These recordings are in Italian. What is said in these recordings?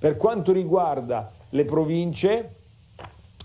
Per quanto riguarda le province,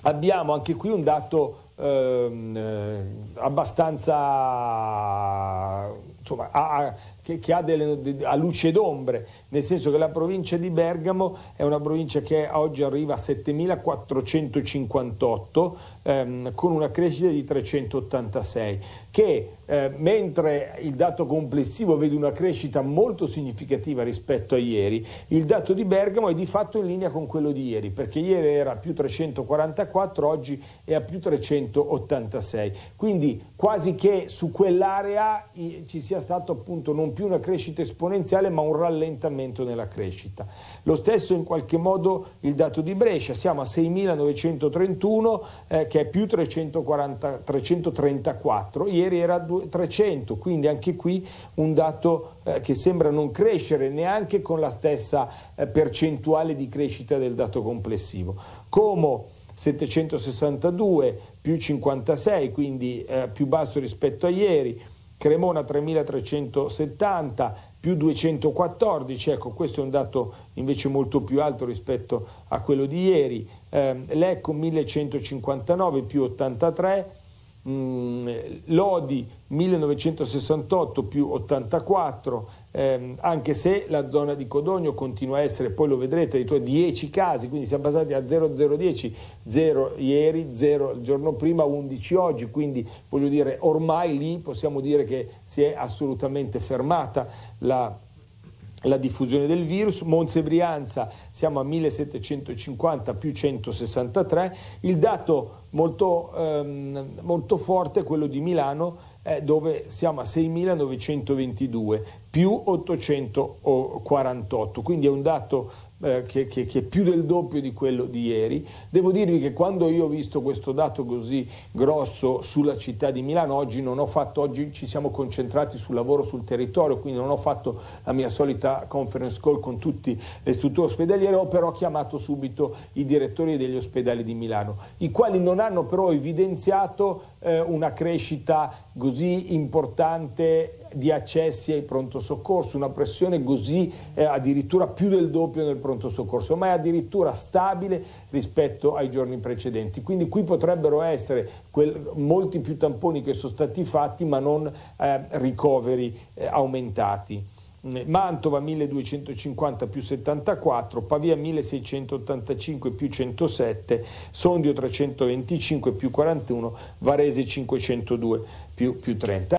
abbiamo anche qui un dato ehm, eh, abbastanza insomma, a, a, che, che ha delle de, a luce d'ombre, nel senso che la provincia di Bergamo è una provincia che oggi arriva a 7.458 ehm, con una crescita di 386, che eh, mentre il dato complessivo vede una crescita molto significativa rispetto a ieri, il dato di Bergamo è di fatto in linea con quello di ieri, perché ieri era a più 344, oggi è a più 386. Quindi quasi che su quell'area ci sia stato appunto non più una crescita esponenziale ma un rallentamento nella crescita. Lo stesso in qualche modo il dato di Brescia, siamo a 6.931 eh, che è più 340, 334, ieri era 300, quindi anche qui un dato eh, che sembra non crescere neanche con la stessa eh, percentuale di crescita del dato complessivo. Como 762 più 56, quindi eh, più basso rispetto a ieri, Cremona 3370 più 214, ecco questo è un dato invece molto più alto rispetto a quello di ieri, eh, Lecco 1159 più 83, mh, mm, Lodi 1968 più 84, ehm, anche se la zona di Codogno continua a essere, poi lo vedrete, addirittura 10 casi, quindi siamo passati a 0010, 0 ieri, 0 il giorno prima, 11 oggi, quindi voglio dire ormai lì possiamo dire che si è assolutamente fermata la la diffusione del virus. Monza e Brianza siamo a 1750 più 163. Il dato molto, ehm, molto forte è quello di Milano eh, dove siamo a 6.922 più 848, quindi è un dato eh, che, che, che, è più del doppio di quello di ieri. Devo dirvi che quando io ho visto questo dato così grosso sulla città di Milano, oggi non ho fatto, oggi ci siamo concentrati sul lavoro sul territorio, quindi non ho fatto la mia solita conference call con tutte le strutture ospedaliere, ho però chiamato subito i direttori degli ospedali di Milano, i quali non hanno però evidenziato eh, una crescita così importante di accessi ai pronto soccorso, una pressione così eh, addirittura più del doppio nel pronto pronto soccorso, ma è addirittura stabile rispetto ai giorni precedenti. Quindi qui potrebbero essere quel, molti più tamponi che sono stati fatti, ma non eh, ricoveri eh, aumentati. Mm, Mantova 1250 più 74, Pavia 1685 più 107, Sondio 325 più 41, Varese 502 più, più 30.